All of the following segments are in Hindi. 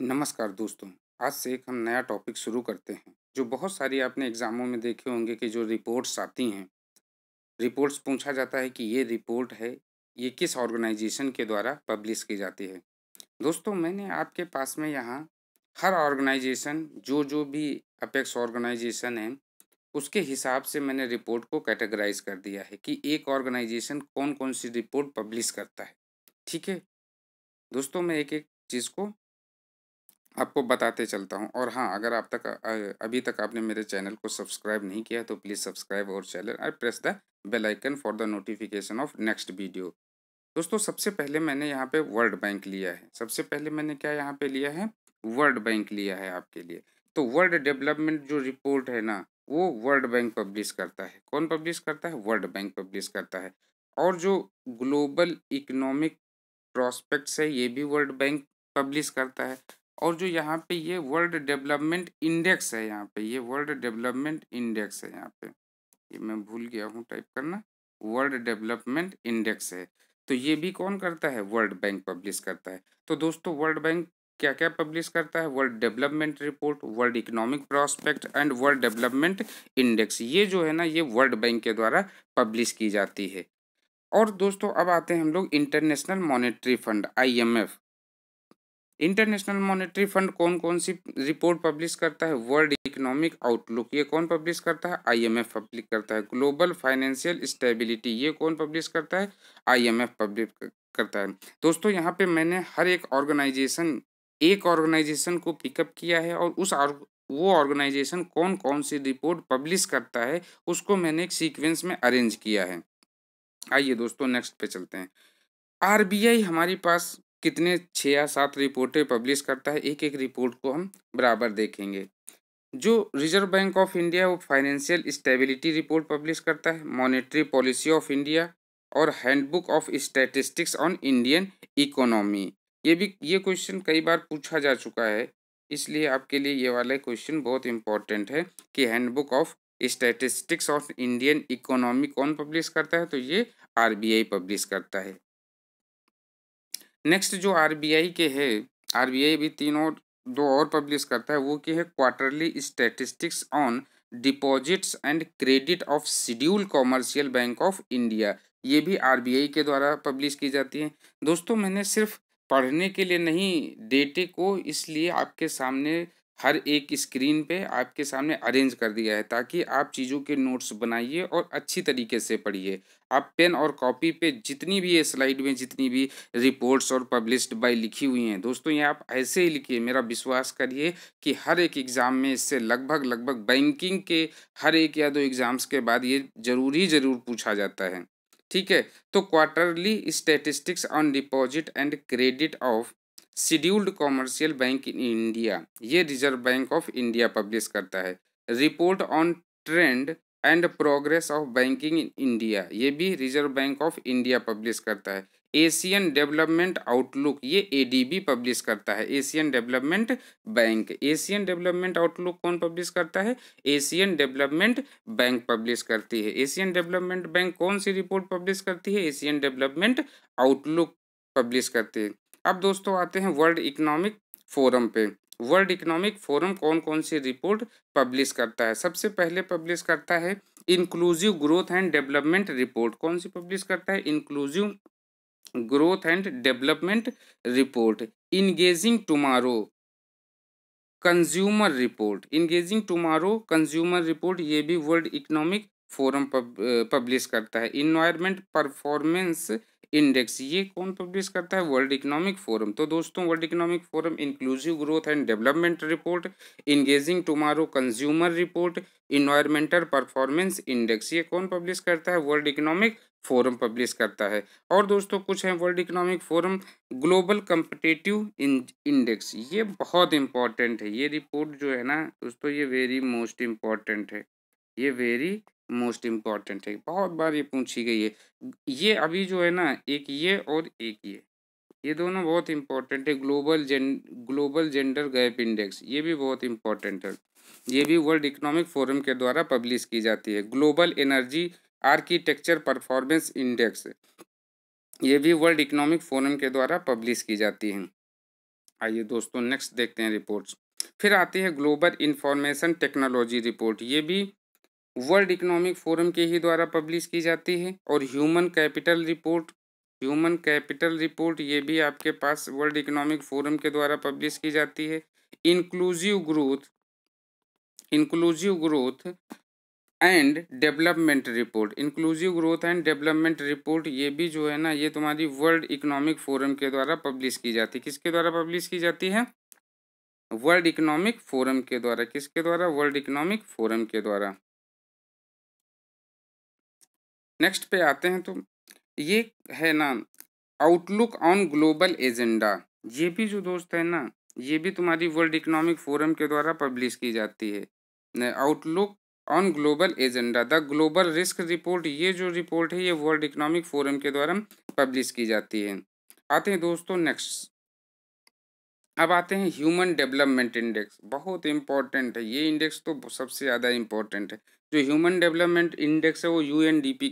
नमस्कार दोस्तों आज से एक हम नया टॉपिक शुरू करते हैं जो बहुत सारी आपने एग्ज़ामों में देखे होंगे कि जो रिपोर्ट्स आती हैं रिपोर्ट्स पूछा जाता है कि ये रिपोर्ट है ये किस ऑर्गेनाइजेशन के द्वारा पब्लिश की जाती है दोस्तों मैंने आपके पास में यहाँ हर ऑर्गेनाइजेशन जो जो भी अपेक्स ऑर्गेनाइजेशन है उसके हिसाब से मैंने रिपोर्ट को कैटेगराइज कर दिया है कि एक ऑर्गेनाइजेशन कौन कौन सी रिपोर्ट पब्लिश करता है ठीक है दोस्तों मैं एक एक चीज़ को आपको बताते चलता हूँ और हाँ अगर आप तक अभी तक आपने मेरे चैनल को सब्सक्राइब नहीं किया तो प्लीज़ सब्सक्राइब और channel I press the bell icon for the notification of next video दोस्तों सबसे पहले मैंने यहाँ पे वर्ल्ड बैंक लिया है सबसे पहले मैंने क्या यहाँ पे लिया है वर्ल्ड बैंक लिया है आपके लिए तो वर्ल्ड डेवलपमेंट जो रिपोर्ट है ना वो वर्ल्ड बैंक पब्लिश करता है कौन पब्लिश करता है वर्ल्ड बैंक पब्लिश करता है और जो ग्लोबल इकोनॉमिक प्रॉस्पेक्ट्स है ये भी वर्ल्ड बैंक पब्लिश करता है और जो यहाँ पे ये वर्ल्ड डेवलपमेंट इंडेक्स है यहाँ पे ये वर्ल्ड डेवलपमेंट इंडेक्स है यहाँ पे ये मैं भूल गया हूँ टाइप करना वर्ल्ड डेवलपमेंट इंडेक्स है तो ये भी कौन करता है वर्ल्ड बैंक पब्लिश करता है तो दोस्तों वर्ल्ड बैंक क्या क्या पब्लिश करता है World Development Report World Economic Prospect and World Development Index ये जो है ना ये वर्ल्ड बैंक के द्वारा पब्लिश की जाती है और दोस्तों अब आते हैं हम लोग International Monetary Fund IMF International Monetary Fund कौन कौन सी रिपोर्ट पब्लिश करता है वर्ल्ड इकोनॉमिक आउटलुक ये कौन पब्लिश करता है आईएमएफ पब्लिश करता है ग्लोबल फाइनेंशियल स्टेबिलिटी ये कौन पब्लिश करता है आईएमएफ पब्लिश करता है दोस्तों यहाँ पे मैंने हर एक ऑर्गेनाइजेशन एक ऑर्गेनाइजेशन को पिकअप किया है और उस वो ऑर्गेनाइजेशन कौन कौन सी रिपोर्ट पब्लिश करता है उसको मैंने एक सीक्वेंस में अरेंज किया है आइए दोस्तों नेक्स्ट पे चलते हैं आरबीआई हमारे पास कितने छः या सात रिपोर्टें पब्लिश करता है एक एक रिपोर्ट को हम बराबर देखेंगे जो रिजर्व बैंक ऑफ इंडिया वो फाइनेंशियल स्टेबिलिटी रिपोर्ट पब्लिश करता है मॉनेटरी पॉलिसी ऑफ इंडिया और Handbook of Statistics on Indian Economy ये भी ये क्वेश्चन कई बार पूछा जा चुका है इसलिए आपके लिए ये वाला क्वेश्चन बहुत इंपॉर्टेंट है कि Handbook of Statistics of Indian Economy कौन पब्लिश करता है तो ये आरबीआई पब्लिश करता है नेक्स्ट जो आरबीआई के है आरबीआई भी तीन और दो और पब्लिश करता है वो कि है Quarterly Statistics on Deposits and Credit of Schedule Commercial Bank of India ये भी आरबीआई के द्वारा पब्लिश की जाती है दोस्तों मैंने सिर्फ पढ़ने के लिए नहीं डेटे को इसलिए आपके सामने हर एक स्क्रीन पे आपके सामने अरेंज कर दिया है ताकि आप चीज़ों के नोट्स बनाइए और अच्छी तरीके से पढ़िए आप पेन और कॉपी पे जितनी भी ये स्लाइड में जितनी भी रिपोर्ट्स और पब्लिश्ड बाय लिखी हुई हैं दोस्तों ये आप ऐसे ही लिखिए मेरा विश्वास करिए कि हर एक एग्ज़ाम में इससे लगभग लगभग बैंकिंग के हर एक या दो एग्ज़ाम्स के बाद ये ज़रूर ही ज़रूर पूछा जाता है ठीक है तो Quarterly Statistics on Deposit and Credit of Scheduled Commercial Bank in India ये Reserve Bank of India publish करता है Report on Trend and Progress of Banking in India ये भी Reserve Bank of India publish करता है एशियन डेवलपमेंट आउटलुक ये एडीबी पब्लिश करता है Asian Development Bank Asian Development Outlook कौन पब्लिश करता है एशियन डेवलपमेंट बैंक पब्लिश करती है एशियन डेवलपमेंट बैंक कौन सी रिपोर्ट पब्लिश करती है एशियन डेवलपमेंट आउटलुक पब्लिश करती है अब दोस्तों आते हैं वर्ल्ड इकोनॉमिक फोरम पे वर्ल्ड इकोनॉमिक फोरम कौन कौन सी रिपोर्ट पब्लिश करता है सबसे पहले पब्लिश करता है Inclusive Growth and Development Report कौन सी पब्लिश करता है Inclusive Growth and Development Report Engaging Tomorrow Consumer Report Engaging Tomorrow Consumer Report ये भी वर्ल्ड इकोनॉमिक फोरम पब्लिश करता है इन्वायरमेंट परफॉर्मेंस इंडेक्स ये कौन पब्लिश करता है वर्ल्ड इकोनॉमिक फोरम तो दोस्तों World Economic Forum Inclusive Growth and Development Report Engaging Tomorrow Consumer Report Environmental Performance Index ये कौन पब्लिश करता है वर्ल्ड इकोनॉमिक फोरम पब्लिश करता है और दोस्तों कुछ हैं World Economic Forum Global Competitive Index ये बहुत इंपॉर्टेंट है ये रिपोर्ट जो है ना दोस्तों ये वेरी मोस्ट इम्पॉर्टेंट है ये वेरी मोस्ट इम्पॉर्टेंट है बहुत बार ये पूछी गई है ये अभी जो है ना एक ये और एक ये ये दोनों बहुत इम्पोर्टेंट है ग्लोबल जें ग्लोबल जेंडर गैप इंडेक्स ये भी बहुत इम्पोर्टेंट है ये भी वर्ल्ड इकोनॉमिक फोरम के द्वारा पब्लिश की जाती है Global Energy Architecture Performance Index ये भी वर्ल्ड इकोनॉमिक फोरम के द्वारा पब्लिश की जाती हैं आइए दोस्तों नेक्स्ट देखते हैं रिपोर्ट्स फिर आती है ग्लोबल इंफॉर्मेशन टेक्नोलॉजी रिपोर्ट ये भी वर्ल्ड इकोनॉमिक फोरम के ही द्वारा पब्लिश की जाती है और Human Capital Report Human Capital Report ये भी आपके पास वर्ल्ड इकोनॉमिक फोरम के द्वारा पब्लिश की जाती है Inclusive Growth Inclusive Growth and Development Report Inclusive Growth and Development Report ये भी जो है ना ये तुम्हारी वर्ल्ड इकोनॉमिक फोरम के द्वारा पब्लिश की जाती है किसके द्वारा पब्लिश की जाती है वर्ल्ड इकोनॉमिक फोरम के द्वारा किसके द्वारा वर्ल्ड इकोनॉमिक फोरम के द्वारा नेक्स्ट पे आते हैं तो ये है ना आउटलुक ऑन ग्लोबल एजेंडा ये भी जो दोस्त है ना ये भी तुम्हारी वर्ल्ड इकोनॉमिक फोरम के द्वारा पब्लिश की जाती है Outlook on Global Agenda the Global Risk Report ये जो रिपोर्ट है ये वर्ल्ड इकोनॉमिक फोरम के द्वारा पब्लिश की जाती है आते हैं दोस्तों नेक्स्ट अब आते हैं ह्यूमन डेवलपमेंट इंडेक्स बहुत इंपॉर्टेंट है ये इंडेक्स तो सबसे ज़्यादा इम्पोर्टेंट है जो ह्यूमन डेवलपमेंट इंडेक्स है वो यू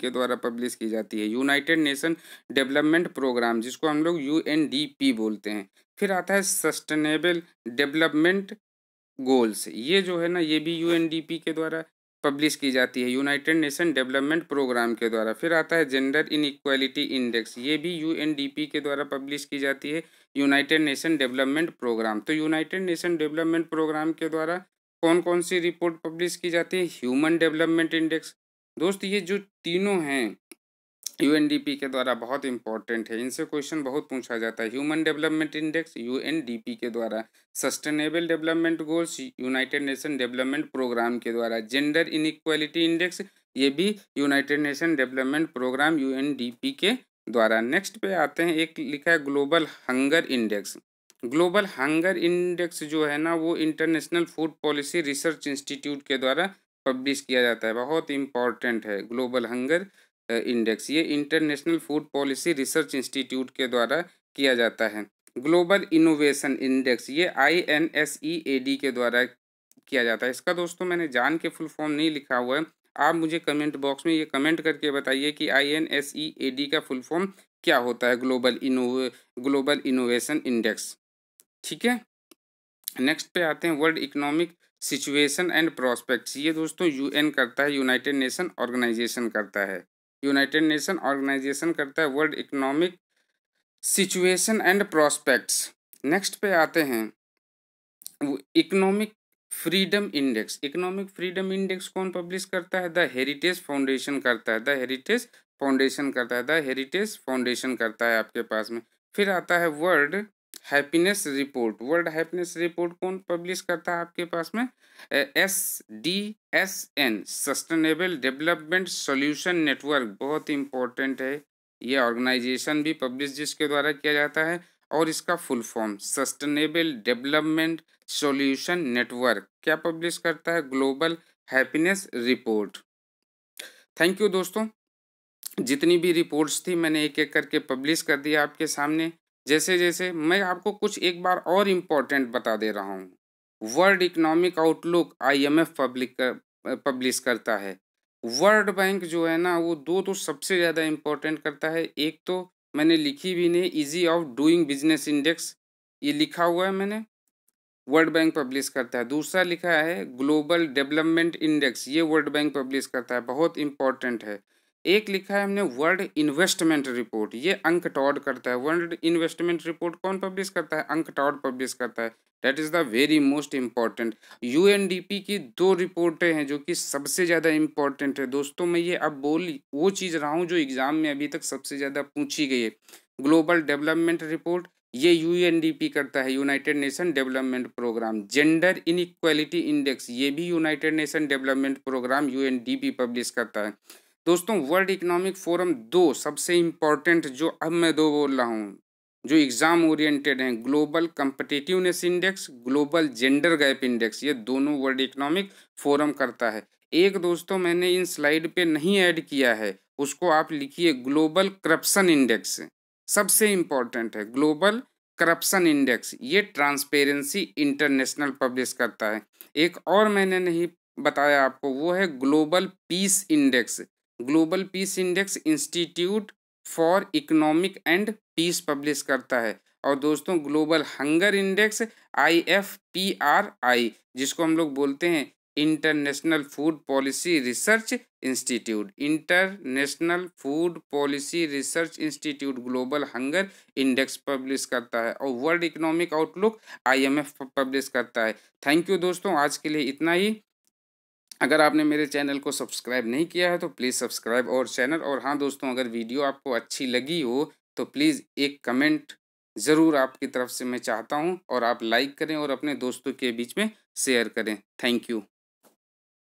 के द्वारा पब्लिश की जाती है यूनाइटेड नेशन डेवलपमेंट प्रोग्राम जिसको हम लोग यू बोलते हैं फिर आता है सस्टेनेबल डेवलपमेंट गोल्स ये जो है ना ये भी यू के द्वारा पब्लिश की जाती है यूनाइटेड नेशन डेवलपमेंट प्रोग्राम के द्वारा फिर आता है जेंडर इनक्वालिटी इंडेक्स ये भी यूएनडीपी के द्वारा पब्लिश की जाती है यूनाइटेड नेशन डेवलपमेंट प्रोग्राम तो यूनाइटेड नेशन डेवलपमेंट प्रोग्राम के द्वारा कौन कौन सी रिपोर्ट पब्लिश की जाती है ह्यूमन डेवलपमेंट इंडेक्स दोस्त ये जो तीनों हैं यू के द्वारा बहुत इंपॉर्टेंट है इनसे क्वेश्चन बहुत पूछा जाता है ह्यूमन डेवलपमेंट इंडेक्स यू के द्वारा Sustainable Development Goals United Nation Development Programme के द्वारा जेंडर इनक्वालिटी इंडेक्स ये भी United Nation Development Programme U के द्वारा नेक्स्ट पे आते हैं एक लिखा है Global hunger Index Global hunger Index जो है ना वो International food policy research Institute के द्वारा पब्लिश किया जाता है बहुत इंपॉर्टेंट है ग्लोबल हंगर इंडेक्स ये International food policy research Institute के द्वारा किया जाता है ग्लोबल इनोवेशन इंडेक्स ये I N S E A D के द्वारा किया जाता है इसका दोस्तों मैंने जान के फुल फॉर्म नहीं लिखा हुआ है आप मुझे कमेंट बॉक्स में ये कमेंट करके बताइए कि I N S E A D का फुल फॉर्म क्या होता है ग्लोबल इनो ग्लोबल इनोवेशन इंडेक्स ठीक है नेक्स्ट पे आते हैं World Economic Situation and Prospects ये दोस्तों यूएन करता है यूनाइटेड नेशन ऑर्गेनाइजेशन करता है यूनाइटेड नेशन ऑर्गेनाइजेशन करता है World Economic Situation and Prospects next पे आते हैं Economic Freedom Index Economic Freedom Index कौन पब्लिश करता है द हेरिटेज फाउंडेशन करता है द हेरिटेज फाउंडेशन करता है द हेरिटेज फाउंडेशन करता है आपके पास में फिर आता है World Happiness Report World Happiness Report कौन पब्लिश करता है आपके पास में S D S N Sustainable Development Solution Network बहुत इंपॉर्टेंट है ये ऑर्गेनाइजेशन भी पब्लिश जिसके द्वारा किया जाता है और इसका full form Sustainable Development Solution Network क्या पब्लिश करता है Global Happiness Report thank you दोस्तों जितनी भी रिपोर्ट्स थी मैंने एक एक करके पब्लिश कर दिया आपके सामने जैसे जैसे मैं आपको कुछ एक बार और इम्पोर्टेंट बता दे रहा हूँ World economic outlook IMF public कर, पब्लिश करता है वर्ल्ड बैंक जो है ना वो दो तो सबसे ज़्यादा इम्पोर्टेंट करता है एक तो मैंने लिखी भी नहीं Ease of Doing Business Index ये लिखा हुआ है मैंने वर्ल्ड बैंक पब्लिश करता है दूसरा लिखा है ग्लोबल डेवलपमेंट इंडेक्स ये वर्ल्ड बैंक पब्लिश करता है बहुत इंपॉर्टेंट है एक लिखा है हमने वर्ल्ड इन्वेस्टमेंट रिपोर्ट ये अंक टॉड करता है वर्ल्ड इन्वेस्टमेंट रिपोर्ट कौन पब्लिश करता है अंक टॉड पब्लिश करता है that is the very most important U की दो रिपोर्टें हैं जो कि सबसे ज़्यादा इम्पॉर्टेंट है दोस्तों मैं ये अब बोल वो चीज़ रहा हूँ जो एग्ज़ाम में अभी तक सबसे ज़्यादा पूछी गई है ग्लोबल डेवलपमेंट रिपोर्ट ये यू करता है United Nation Development Programme Gender Inequality Index ये भी United Nation Development Programme U publish करता है दोस्तों वर्ल्ड इकोनॉमिक फोरम दो सबसे इम्पॉर्टेंट जो अब मैं दो बोल रहा हूँ जो एग्ज़ाम ओरिएंटेड हैं Global Competitiveness Index Global Gender Gap Index ये दोनों वर्ल्ड इकोनॉमिक फोरम करता है एक दोस्तों मैंने इन स्लाइड पे नहीं ऐड किया है उसको आप लिखिए ग्लोबल करप्शन इंडेक्स सबसे इम्पॉर्टेंट है ग्लोबल करप्शन इंडेक्स ये ट्रांसपेरेंसी इंटरनेशनल पब्लिश करता है एक और मैंने नहीं बताया आपको वो है global peace index global peace index institute for economic and peace publish करता है और दोस्तों global hunger index I F P R I जिसको हम लोग बोलते हैं international food policy research institute international food policy research institute global hunger index publish करता है और world economic outlook IMF publish करता है थैंक यू दोस्तों आज के लिए इतना ही अगर आपने मेरे चैनल को सब्सक्राइब नहीं किया है तो प्लीज़ सब्सक्राइब और चैनल और हाँ दोस्तों अगर वीडियो आपको अच्छी लगी हो तो प्लीज़ एक कमेंट ज़रूर आपकी तरफ से मैं चाहता हूँ और आप लाइक करें और अपने दोस्तों के बीच में शेयर करें थैंक यू